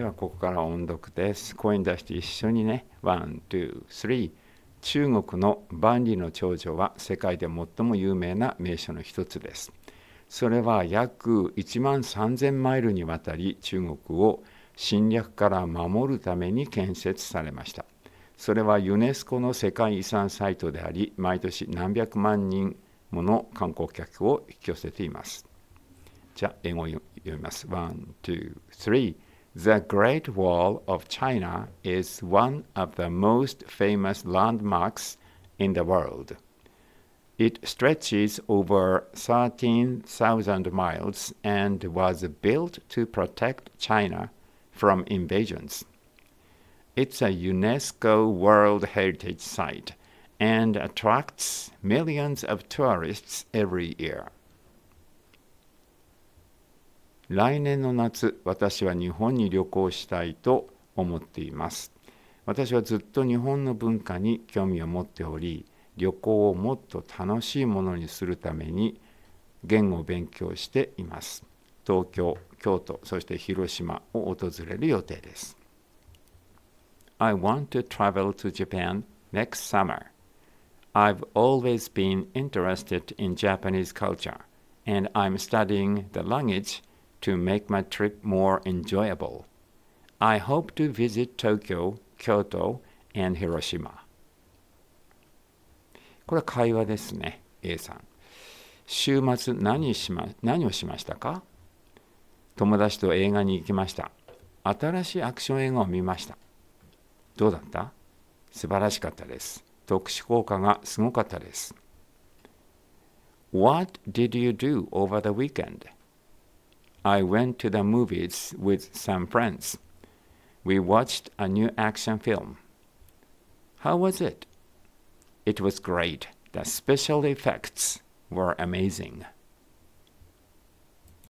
ではここから音読です。声に出して一緒にね、ワン、ツー、スリー。中国の万里の長城は世界で最も有名な名所の一つです。それは約1万3000マイルにわたり中国を侵略から守るために建設されました。それはユネスコの世界遺産サイトであり、毎年何百万人もの観光客を引き寄せています。じゃあ、英語を読みます。ワン、ツー、スリー。The Great Wall of China is one of the most famous landmarks in the world. It stretches over 13,000 miles and was built to protect China from invasions. It's a UNESCO World Heritage Site and attracts millions of tourists every year. 来年の夏私は日本に旅行したいと思っています私はずっと日本の文化に興味を持っており旅行をもっと楽しいものにするために言語を勉強しています東京京都そして広島を訪れる予定です I want to travel to Japan next summer I've always been interested in Japanese culture and I'm studying the language to make my trip more enjoyable. I hope to visit Tokyo, Kyoto, and Hiroshima. これは会話ですね、A さん。週末何し、ま、何をしましたか友達と映画に行きました。新しいアクション映画を見ました。どうだった素晴らしかったです。特殊効果がすごかったです。What did you do over the weekend? I went to the movies with some friends. We watched a new action film. How was it? It was great. The special effects were amazing.